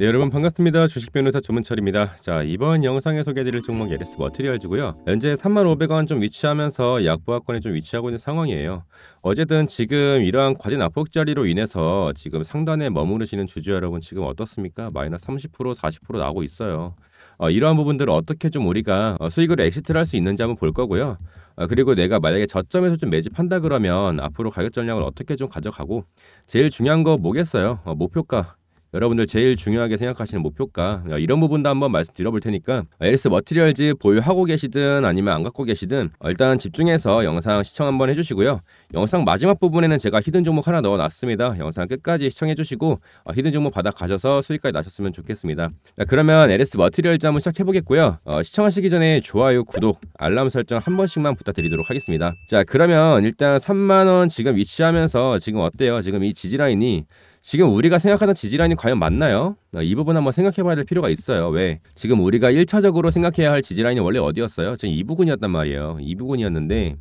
네 여러분 반갑습니다 주식변호사 조문철입니다 자 이번 영상에 소개해드릴 종목 예리스 머티리얼즈고요 현재 3500원 좀 위치하면서 약보합권에 좀 위치하고 있는 상황이에요 어쨌든 지금 이러한 과진 압폭자리로 인해서 지금 상단에 머무르시는 주주 여러분 지금 어떻습니까 마이너스 30% 40% 나오고 있어요 어, 이러한 부분들을 어떻게 좀 우리가 어, 수익으로 엑시트를 할 수 있는지 한번 볼 거고요 어, 그리고 내가 만약에 저점에서 좀 매집한다 그러면 앞으로 가격 전략을 어떻게 좀 가져가고 제일 중요한 거 뭐겠어요 어, 목표가 여러분들 제일 중요하게 생각하시는 목표가 이런 부분도 한번 말씀드려볼 테니까 LS 머티리얼즈 보유하고 계시든 아니면 안 갖고 계시든 어, 일단 집중해서 영상 시청 한번 해주시고요 영상 마지막 부분에는 제가 히든 종목 하나 넣어놨습니다 영상 끝까지 시청해주시고 어, 히든 종목 받아가셔서 수익까지 나셨으면 좋겠습니다 그러면 LS 머티리얼즈 한번 시작해보겠고요 어, 시청하시기 전에 좋아요 구독 알람 설정 한 번씩만 부탁드리도록 하겠습니다 자 그러면 일단 3만원 지금 위치하면서 지금 어때요 지금 이 지지라인이 지금 우리가 생각하는 지질환이 과연 맞나요? 어, 이 부분 한번 생각해 봐야 될 필요가 있어요. 왜? 지금 우리가 1차적으로 생각해야 할 지질환이 원래 어디였어요? 지금 이부분이었단 말이에요. 이부분이었는데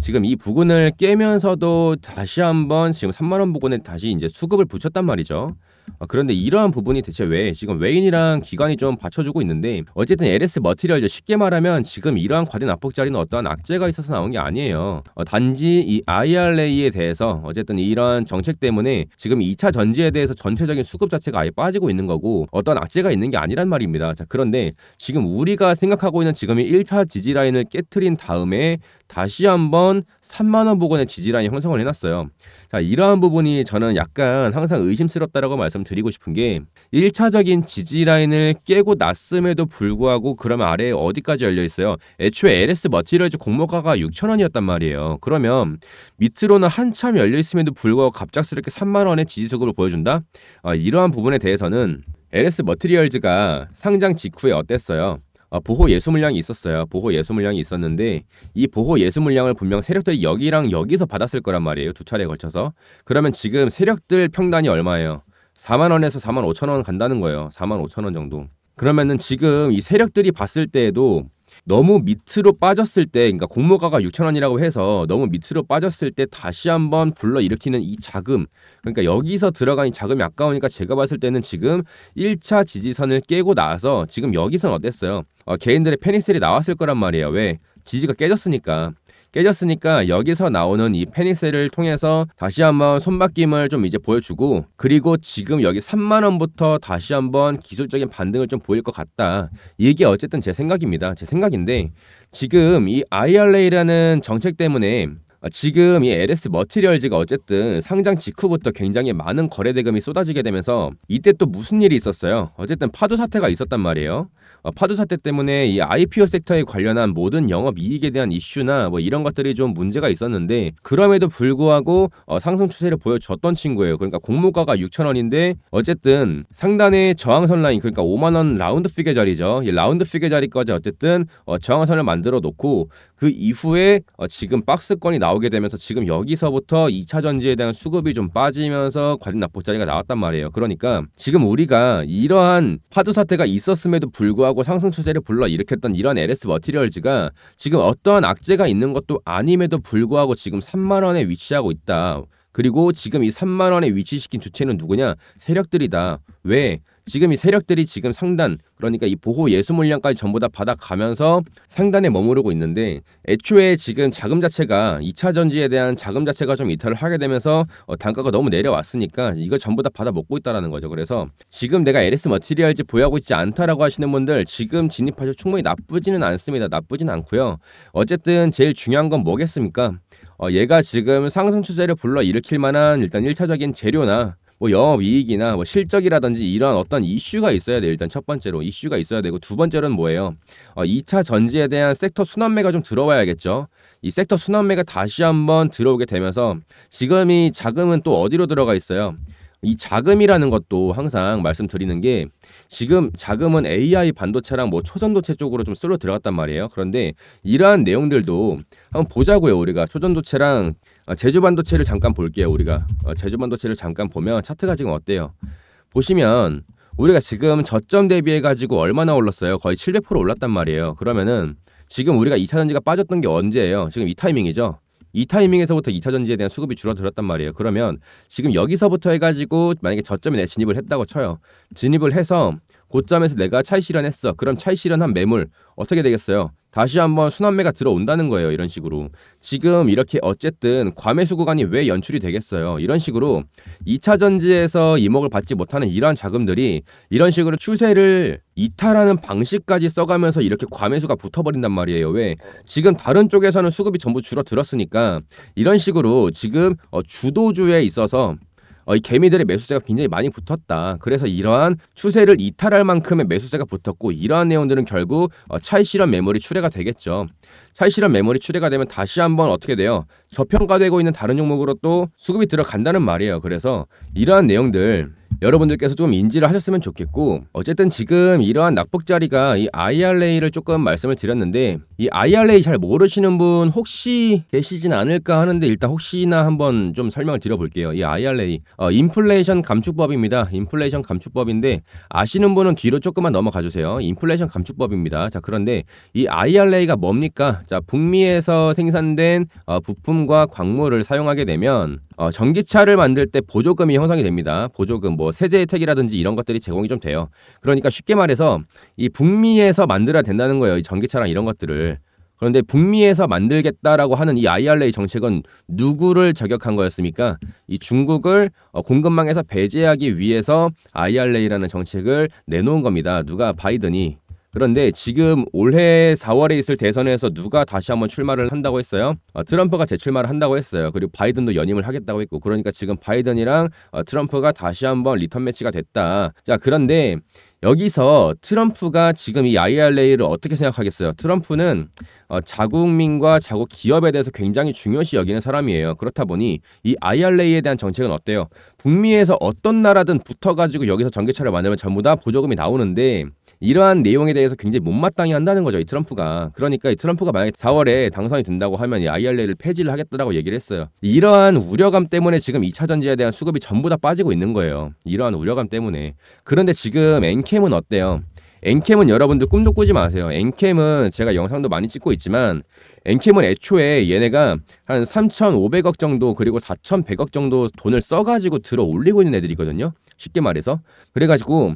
지금 이부분을 깨면서도 다시 한번 지금 3만 원 부근에 다시 이제 수급을 붙였단 말이죠. 아, 그런데 이러한 부분이 대체 왜 지금 외인이랑 기관이 좀 받쳐주고 있는데 어쨌든 LS 머티리얼 쉽게 말하면 지금 이러한 과대 납폭 자리는 어떠한 악재가 있어서 나온 게 아니에요. 어, 단지 이 IRA에 대해서 어쨌든 이러한 정책 때문에 지금 2차 전지에 대해서 전체적인 수급 자체가 아예 빠지고 있는 거고 어떤 악재가 있는 게 아니란 말입니다. 자, 그런데 지금 우리가 생각하고 있는 지금의 1차 지지 라인을 깨뜨린 다음에 다시 한번 3만 원 부근의 지지 라인 형성을 해놨어요. 자, 이러한 부분이 저는 약간 항상 의심스럽다라고 말씀드리고 싶은 게 1차적인 지지 라인을 깨고 났음에도 불구하고 그럼 아래에 어디까지 열려 있어요? 애초에 LS 머티리얼즈 공모가가 6천원이었단 말이에요. 그러면 밑으로는 한참 열려 있음에도 불구하고 갑작스럽게 3만 원의 지지 수급을 보여준다? 어, 이러한 부분에 대해서는 LS 머티리얼즈가 상장 직후에 어땠어요? 어, 보호 예수 물량이 있었어요. 보호 예수 물량이 있었는데 이 보호 예수 물량을 분명 세력들이 여기랑 여기서 받았을 거란 말이에요. 두 차례에 걸쳐서. 그러면 지금 세력들 평단이 얼마예요? 4만 원에서 4만 5천 원 간다는 거예요. 4만 5천 원 정도. 그러면은 지금 이 세력들이 봤을 때에도 너무 밑으로 빠졌을 때 그러니까 공모가가 6천 원이라고 해서 너무 밑으로 빠졌을 때 다시 한번 불러일으키는 이 자금 그러니까 여기서 들어간 이 자금이 아까우니까 제가 봤을 때는 지금 1차 지지선을 깨고 나서 지금 여기선 어땠어요? 어, 개인들의 패닉셀이 나왔을 거란 말이에요. 왜? 지지가 깨졌으니까. 깨졌으니까 여기서 나오는 이 페니셀을 통해서 다시 한번 손바뀜을 좀 이제 보여주고 그리고 지금 여기 3만원부터 다시 한번 기술적인 반등을 좀 보일 것 같다. 이게 어쨌든 제 생각입니다. 제 생각인데 지금 이 IRA라는 정책 때문에 지금 이 LS 머티리얼즈가 어쨌든 상장 직후부터 굉장히 많은 거래 대금이 쏟아지게 되면서 이때 또 무슨 일이 있었어요? 어쨌든 파도 사태가 있었단 말이에요. 어, 파주 사태 때문에 이 IPO 섹터에 관련한 모든 영업 이익에 대한 이슈나 뭐 이런 것들이 좀 문제가 있었는데 그럼에도 불구하고 어, 상승 추세를 보여줬던 친구예요. 그러니까 공모가가 6천 원인데 어쨌든 상단의 저항선 라인 그러니까 5만 원 라운드 피겨 자리죠. 이 라운드 피겨 자리까지 어쨌든 어, 저항선을 만들어 놓고 그 이후에 어 지금 박스권이 나오게 되면서 지금 여기서부터 2차 전지에 대한 수급이 좀 빠지면서 관련 납부자리가 나왔단 말이에요. 그러니까 지금 우리가 이러한 파도 사태가 있었음에도 불구하고 상승 추세를 불러 일으켰던 이런 LS 머티리얼즈가 지금 어떠한 악재가 있는 것도 아님에도 불구하고 지금 3만 원에 위치하고 있다. 그리고 지금 이 3만 원에 위치시킨 주체는 누구냐? 세력들이다. 왜? 지금 이 세력들이 지금 상단 그러니까 이 보호 예수 물량까지 전부 다 받아가면서 상단에 머무르고 있는데 애초에 지금 자금 자체가 2차 전지에 대한 자금 자체가 좀 이탈을 하게 되면서 어, 단가가 너무 내려왔으니까 이거 전부 다 받아 먹고 있다라는 거죠. 그래서 지금 내가 LS 머티리얼즈 보유하고 있지 않다라고 하시는 분들 지금 진입하셔 충분히 나쁘지는 않습니다. 나쁘진 않고요. 어쨌든 제일 중요한 건 뭐겠습니까? 어, 얘가 지금 상승 추세를 불러 일으킬 만한 일단 1차적인 재료나 뭐 영업 이익이나 뭐 실적이라든지 이런 어떤 이슈가 있어야 돼요. 일단 첫 번째로 이슈가 있어야 되고 두 번째로는 뭐예요? 어, 2차 전지에 대한 섹터 순환매가 좀 들어와야겠죠. 이 섹터 순환매가 다시 한번 들어오게 되면서 지금 이 자금은 또 어디로 들어가 있어요? 이 자금이라는 것도 항상 말씀드리는 게 지금 자금은 AI 반도체랑 뭐 초전도체 쪽으로 좀쓸로 들어갔단 말이에요. 그런데 이러한 내용들도 한번 보자고요. 우리가 초전도체랑 어, 제주 반도체를 잠깐 볼게요. 우리가 어, 제주 반도체를 잠깐 보면 차트가 지금 어때요? 보시면 우리가 지금 저점 대비해 가지고 얼마나 올랐어요? 거의 700% 올랐단 말이에요. 그러면은 지금 우리가 2차전지가 빠졌던 게 언제예요? 지금 이 타이밍이죠. 이 타이밍에서부터 2차 전지에 대한 수급이 줄어들었단 말이에요. 그러면 지금 여기서부터 해가지고 만약에 저점에 내 진입을 했다고 쳐요. 진입을 해서 곧잠에서 내가 차이 실현했어. 그럼 차이 실현한 매물 어떻게 되겠어요? 다시 한번 순환매가 들어온다는 거예요. 이런 식으로. 지금 이렇게 어쨌든 과매수 구간이 왜 연출이 되겠어요. 이런 식으로 2차 전지에서 이목을 받지 못하는 이러한 자금들이 이런 식으로 추세를 이탈하는 방식까지 써가면서 이렇게 과매수가 붙어버린단 말이에요. 왜? 지금 다른 쪽에서는 수급이 전부 줄어들었으니까 이런 식으로 지금 어, 주도주에 있어서 어, 이 개미들의 매수세가 굉장히 많이 붙었다. 그래서 이러한 추세를 이탈할 만큼의 매수세가 붙었고 이러한 내용들은 결국 어, 차이 실현 메모리 출회가 되겠죠. 차이 실현 메모리 출회가 되면 다시 한번 어떻게 돼요? 저평가되고 있는 다른 종목으로 또 수급이 들어간다는 말이에요. 그래서 이러한 내용들 여러분들께서 좀 인지를 하셨으면 좋겠고 어쨌든 지금 이러한 낙폭 자리가 이 IRA를 조금 말씀을 드렸는데 이 IRA 잘 모르시는 분 혹시 계시진 않을까 하는데 일단 혹시나 한번 좀 설명을 드려볼게요. 이 IRA 어, 인플레이션 감축법입니다. 인플레이션 감축법인데 아시는 분은 뒤로 조금만 넘어가 주세요. 인플레이션 감축법입니다. 자 그런데 이 IRA가 뭡니까? 자 북미에서 생산된 어, 부품 석탄과 광물을 사용하게 되면 어, 전기차를 만들 때 보조금이 형성이 됩니다. 보조금, 뭐 세제 혜택이라든지 이런 것들이 제공이 좀 돼요. 그러니까 쉽게 말해서 이 북미에서 만들어야 된다는 거예요. 이 전기차랑 이런 것들을. 그런데 북미에서 만들겠다라고 하는 이 IRA 정책은 누구를 저격한 거였습니까? 이 중국을 어, 공급망에서 배제하기 위해서 IRA라는 정책을 내놓은 겁니다. 누가 바이든이 그런데 지금 올해 4월에 있을 대선에서 누가 다시 한번 출마를 한다고 했어요? 어, 트럼프가 재출마를 한다고 했어요. 그리고 바이든도 연임을 하겠다고 했고 그러니까 지금 바이든이랑 어, 트럼프가 다시 한번 리턴 매치가 됐다. 자 그런데 여기서 트럼프가 지금 이 IRA를 어떻게 생각하겠어요? 트럼프는 어, 자국민과 자국 기업에 대해서 굉장히 중요시 여기는 사람이에요. 그렇다 보니 이 IRA에 대한 정책은 어때요? 북미에서 어떤 나라든 붙어가지고 여기서 전기차를 만들면 전부 다 보조금이 나오는데 이러한 내용에 대해서 굉장히 못마땅히 한다는 거죠. 이 트럼프가. 그러니까 이 트럼프가 만약에 4월에 당선이 된다고 하면 이 IRA를 폐지를 하겠다라고 얘기를 했어요. 이러한 우려감 때문에 지금 2차 전지에 대한 수급이 전부 다 빠지고 있는 거예요. 이러한 우려감 때문에. 그런데 지금 NK 엔캠은 어때요? 엔캠은 여러분들 꿈도 꾸지 마세요. 엔캠은 제가 영상도 많이 찍고 있지만 엔킴은 애초에 얘네가 한 3,500억 정도 그리고 4,100억 정도 돈을 써가지고 들어 올리고 있는 애들이거든요. 쉽게 말해서 그래가지고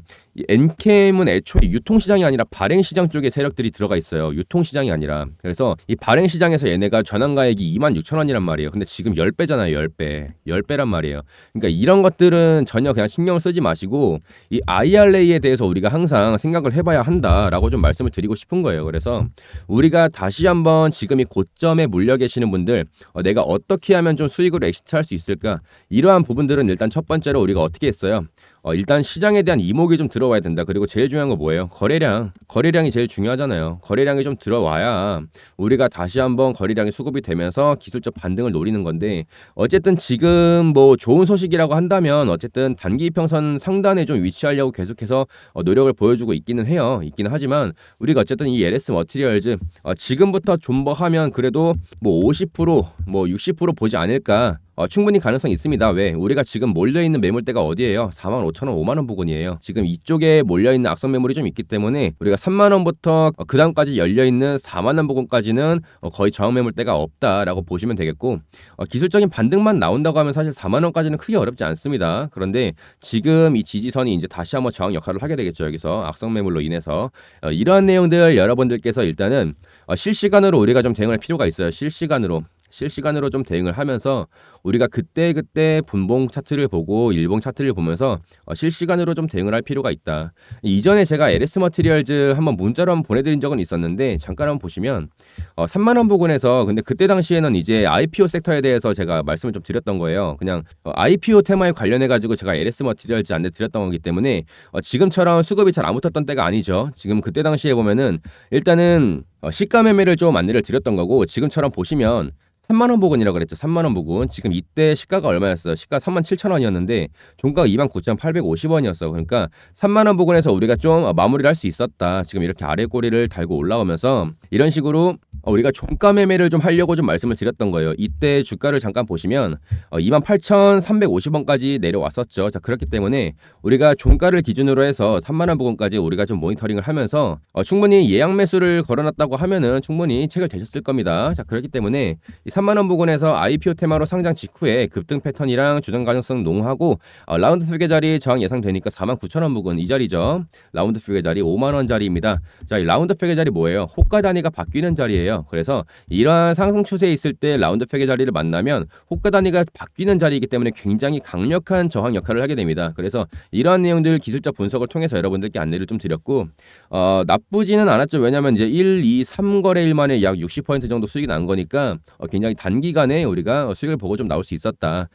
엔캠은 애초에 유통시장이 아니라 발행시장 쪽에 세력들이 들어가 있어요 유통시장이 아니라 그래서 이 발행시장에서 얘네가 전환가액이 2만 6천 원이란 말이에요 근데 지금 10배잖아요 10배 10배란 말이에요 그러니까 이런 것들은 전혀 그냥 신경을 쓰지 마시고 이 IRA에 대해서 우리가 항상 생각을 해봐야 한다라고 좀 말씀을 드리고 싶은 거예요 그래서 우리가 다시 한번 지금 지금 이 고점에 물려 계시는 분들 어, 내가 어떻게 하면 좀 수익을 엑시트할 수 있을까 이러한 부분들은 일단 첫 번째로 우리가 어떻게 했어요 어, 일단 시장에 대한 이목이 좀 들어와야 된다. 그리고 제일 중요한 건 뭐예요? 거래량. 거래량이 제일 중요하잖아요. 거래량이 좀 들어와야 우리가 다시 한번 거래량이 수급이 되면서 기술적 반등을 노리는 건데 어쨌든 지금 뭐 좋은 소식이라고 한다면 어쨌든 단기 평선 상단에 좀 위치하려고 계속해서 어, 노력을 보여주고 있기는 해요. 있기는 하지만 우리가 어쨌든 이 LS 머티리얼즈 어, 지금부터 존버하면 그래도 뭐 50%뭐 60% 보지 않을까 어, 충분히 가능성이 있습니다. 왜? 우리가 지금 몰려있는 매물대가 어디예요? 4만 5천원, 5만원 부근이에요. 지금 이쪽에 몰려있는 악성 매물이 좀 있기 때문에 우리가 3만원부터 어, 그 다음까지 열려있는 4만원 부근까지는 어, 거의 저항 매물대가 없다라고 보시면 되겠고 어, 기술적인 반등만 나온다고 하면 사실 4만원까지는 크게 어렵지 않습니다. 그런데 지금 이 지지선이 이제 다시 한번 저항 역할을 하게 되겠죠. 여기서 악성 매물로 인해서 어, 이러한 내용들 여러분들께서 일단은 어, 실시간으로 우리가 좀 대응할 필요가 있어요. 실시간으로 실시간으로 좀 대응을 하면서 우리가 그때그때 그때 분봉 차트를 보고 일봉 차트를 보면서 어, 실시간으로 좀 대응을 할 필요가 있다. 이전에 제가 LS 머티리얼즈 한번 문자로 한번 보내드린 적은 있었는데 잠깐 한번 보시면 3만원 어, 부근에서 근데 그때 당시에는 이제 IPO 섹터에 대해서 제가 말씀을 좀 드렸던 거예요. 그냥 IPO 어, 테마에 관련해가지고 제가 LS 머티리얼즈 안내 드렸던 거기 때문에 지금처럼 수급이 잘 안 붙었던 때가 아니죠. 지금 그때 당시에 보면은 일단은 시가 매매를 좀 안내를 드렸던 거고 지금처럼 보시면 3만 원부근이라고 그랬죠. 3만 원 부근. 지금 이때 시가가 얼마였어요? 시가 3만 7천 원이었는데 종가가 2만 9,850원이었어. 그러니까 3만 원부근에서 우리가 좀 마무리를 할 수 있었다. 지금 이렇게 아래 꼬리를 달고 올라오면서 이런 식으로 우리가 종가 매매를 좀 하려고 좀 말씀을 드렸던 거예요. 이때 주가를 잠깐 보시면 2만 어, 8,350원까지 내려왔었죠. 자 그렇기 때문에 우리가 종가를 기준으로 해서 3만 원부근까지 우리가 좀 모니터링을 하면서 어, 충분히 예약 매수를 걸어놨다고 하면은 충분히 체결되셨을 겁니다. 자 그렇기 때문에 이 3만원 부근에서 IPO 테마로 상장 직후에 급등 패턴이랑 주전 가능성 농하고 어, 라운드 표계 자리 저항 예상되니까 4만 9천원 부근 이 자리죠. 라운드 표계 자리 5만원 자리입니다. 자, 이 라운드 표계 자리 뭐예요? 호가 단위가 바뀌는 자리예요. 그래서 이러한 상승 추세에 있을 때 라운드 표계 자리를 만나면 호가 단위가 바뀌는 자리이기 때문에 굉장히 강력한 저항 역할을 하게 됩니다. 그래서 이러한 내용들 기술자 분석을 통해서 여러분들께 안내를 좀 드렸고 어, 나쁘지는 않았죠. 왜냐하면 이제 1, 2, 3거래일 만에 약 60% 정도 수익이 난 거니까 어, 굉장히 굉장히 단기간에 우리가 수익을 보고 좀 나올 수 있었다.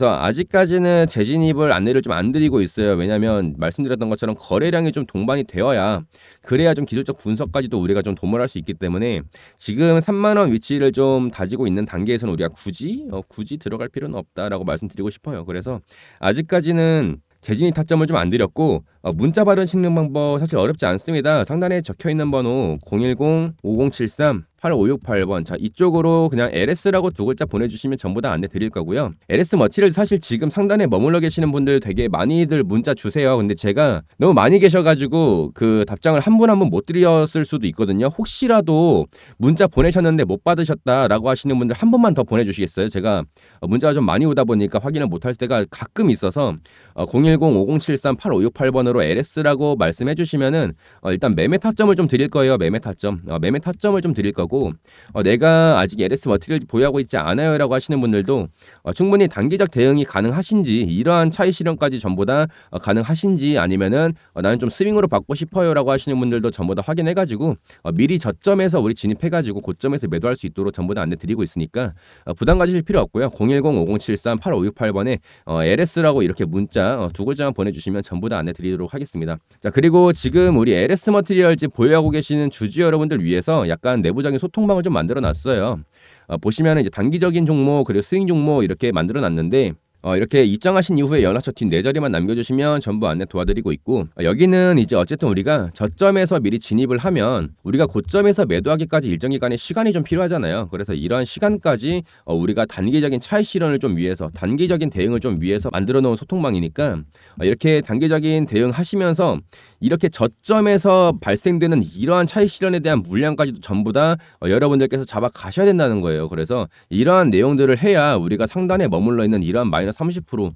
그래서 아직까지는 재진입을 안내를 좀 안 드리고 있어요. 왜냐하면 말씀드렸던 것처럼 거래량이 좀 동반이 되어야 그래야 좀 기술적 분석까지도 우리가 좀 도모할 수 있기 때문에 지금 3만 원 위치를 좀 다지고 있는 단계에서는 우리가 굳이 어, 굳이 들어갈 필요는 없다라고 말씀드리고 싶어요. 그래서 아직까지는 재진입 타점을 좀 안 드렸고 어, 문자 발언 신는 방법 사실 어렵지 않습니다. 상단에 적혀 있는 번호 010-5073-8568번 자 이쪽으로 그냥 LS라고 두 글자 보내주시면 전부 다 안내 드릴 거고요. LS 머티를 사실 지금 상단에 머물러 계시는 분들 되게 많이들 문자 주세요. 근데 제가 너무 많이 계셔가지고 그 답장을 한 분 한 분 못 드렸을 수도 있거든요. 혹시라도 문자 보내셨는데 못 받으셨다라고 하시는 분들 한 번만 더 보내주시겠어요? 제가 어, 문자가 좀 많이 오다 보니까 확인을 못할 때가 가끔 있어서 어, 010-5073-8568번으로 바로 LS라고 말씀해 주시면은 어, 일단 매매 타점을 좀 드릴 거예요. 매매 타점. 어, 매매 타점을 좀 드릴 거고 어, 내가 아직 LS 머티를 보유하고 있지 않아요라고 하시는 분들도 어, 충분히 단기적 대응이 가능하신지 이러한 차이 실현까지 전부 다 어, 가능하신지 아니면은 어, 나는 좀 스윙으로 받고 싶어요라고 하시는 분들도 전부 다 확인해 가지고 어, 미리 저점에서 우리 진입해 가지고 고점에서 매도할 수 있도록 전부 다 안내 드리고 있으니까 어, 부담 가지실 필요 없고요. 010 5073 8568번에 어, LS라고 이렇게 문자 어, 두 글자만 보내 주시면 전부 다 안내 드리도록 드리도록 하겠습니다. 자 그리고 지금 우리 LS 머티리얼즈 보유하고 계시는 주주 여러분들 위해서 약간 내부적인 소통방을 좀 만들어 놨어요. 어, 보시면 이제 단기적인 종목 그리고 스윙 종목 이렇게 만들어 놨는데 어, 이렇게 입장하신 이후에 연락처 팀네 자리만 남겨주시면 전부 안내 도와드리고 있고 어, 여기는 이제 어쨌든 우리가 저점에서 미리 진입을 하면 우리가 고점에서 매도하기까지 일정 기간의 시간이 좀 필요하잖아요. 그래서 이러한 시간까지 어, 우리가 단기적인 차익 실현을 좀 위해서 단기적인 대응을 좀 위해서 만들어 놓은 소통망이니까 어, 이렇게 단기적인 대응하시면서 이렇게 저점에서 발생되는 이러한 차익 실현에 대한 물량까지도 전부 다 어, 여러분들께서 잡아 가셔야 된다는 거예요. 그래서 이러한 내용들을 해야 우리가 상단에 머물러 있는 이러한 마이너 아니라 30%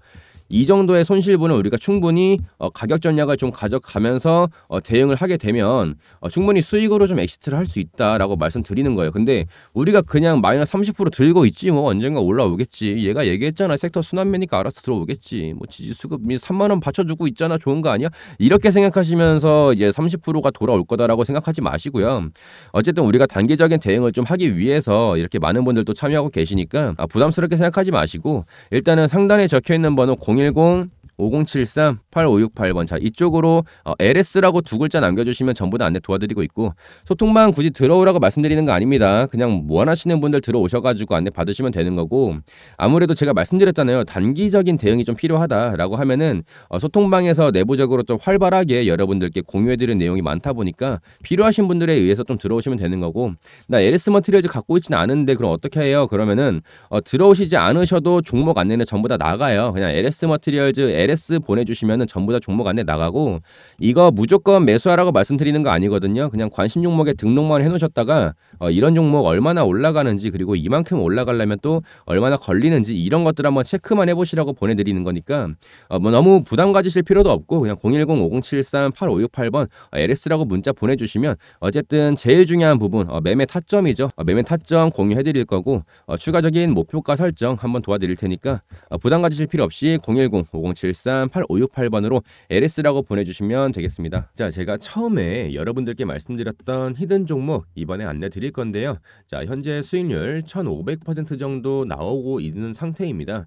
이 정도의 손실분은 우리가 충분히 어, 가격 전략을 좀 가져가면서 어, 대응을 하게 되면 어, 충분히 수익으로 좀 엑시트를 할 수 있다라고 말씀드리는 거예요. 근데 우리가 그냥 마이너스 30% 들고 있지 뭐 언젠가 올라오겠지. 얘가 얘기했잖아. 섹터 순환매니까 알아서 들어오겠지. 뭐 지지수급이 3만 원 받쳐주고 있잖아. 좋은 거 아니야? 이렇게 생각하시면서 이제 30%가 돌아올 거다라고 생각하지 마시고요. 어쨌든 우리가 단계적인 대응을 좀 하기 위해서 이렇게 많은 분들도 참여하고 계시니까 아, 부담스럽게 생각하지 마시고 일단은 상단에 적혀 있는 번호 공유 010 5073-8568번. 자, 이쪽으로 어, LS라고 두 글자 남겨주시면 전부 다 안내 도와드리고 있고, 소통방 굳이 들어오라고 말씀드리는 거 아닙니다. 그냥 원하시는 분들 들어오셔가지고 안내 받으시면 되는 거고, 아무래도 제가 말씀드렸잖아요. 단기적인 대응이 좀 필요하다라고 하면은, 어, 소통방에서 내부적으로 좀 활발하게 여러분들께 공유해드리는 내용이 많다 보니까, 필요하신 분들에 의해서 좀 들어오시면 되는 거고, 나 LS 머티리얼즈 갖고 있지는 않은데, 그럼 어떻게 해요? 그러면은, 어, 들어오시지 않으셔도 종목 안내는 전부 다 나가요. 그냥 LS 머티리얼즈, LS RS 보내주시면 전부 다 종목 안에 나가고 이거 무조건 매수하라고 말씀드리는 거 아니거든요. 그냥 관심 종목에 등록만 해놓으셨다가 어, 이런 종목 얼마나 올라가는지 그리고 이만큼 올라가려면 또 얼마나 걸리는지 이런 것들 한번 체크만 해보시라고 보내드리는 거니까 어, 뭐 너무 부담 가지실 필요도 없고 그냥 010-5073-8568 번 LS라고 어, 문자 보내주시면 어쨌든 제일 중요한 부분 어, 매매 타점이죠. 어, 매매 타점 공유해드릴 거고 어, 추가적인 목표가 설정 한번 도와드릴 테니까 어, 부담 가지실 필요 없이 010-5073 1 3 8 5 6 8번으로 LS라고 보내주시면 되겠습니다. 자, 제가 처음에 여러분들께 말씀드렸던 히든 종목 이번에 안내 드릴 건데요. 자, 현재 수익률 1,500% 정도 나오고 있는 상태입니다.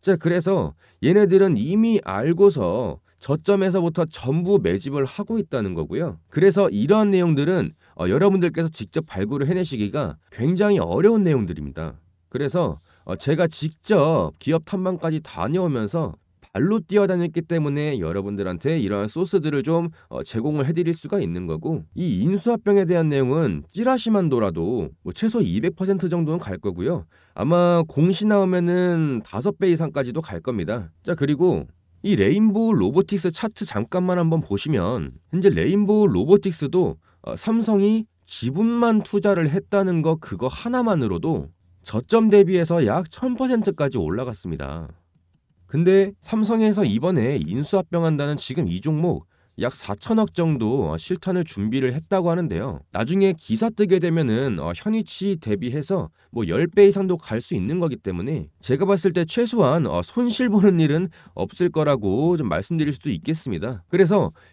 자, 그래서 얘네들은 이미 알고서 저점에서부터 전부 매집을 하고 있다는 거고요. 그래서 이러한 내용들은 어, 여러분들께서 직접 발굴을 해내시기가 굉장히 어려운 내용들입니다. 그래서 어, 제가 직접 기업 탐방까지 다녀오면서 발로 뛰어다녔기 때문에 여러분들한테 이러한 소스들을 좀 어, 제공을 해드릴 수가 있는 거고 이 인수합병에 대한 내용은 찌라시만도라도 뭐 최소 200% 정도는 갈 거고요. 아마 공시 나오면은 5배 이상까지도 갈 겁니다. 자, 그리고 이 레인보우 로보틱스 차트 잠깐만 한번 보시면 현재 레인보우 로보틱스도 어, 삼성이 지분만 투자를 했다는 거 그거 하나만으로도 저점 대비해서 약 1000%까지 올라갔습니다. 근데 삼성에서 이번에 인수합병한다는 지금 이 종목 약 4천억 정도 어, 실탄을 준비를 했다고 하는데요. 나중에 기사 뜨게 되면은 어, 현위치 대비해서 뭐 10배 이상도 갈 수 있는 거기 때문에 제가 봤을 때 최소한 어, 손실 보는 일은 없을 거라고 좀 말씀드릴 수도 있겠습니다. 그래서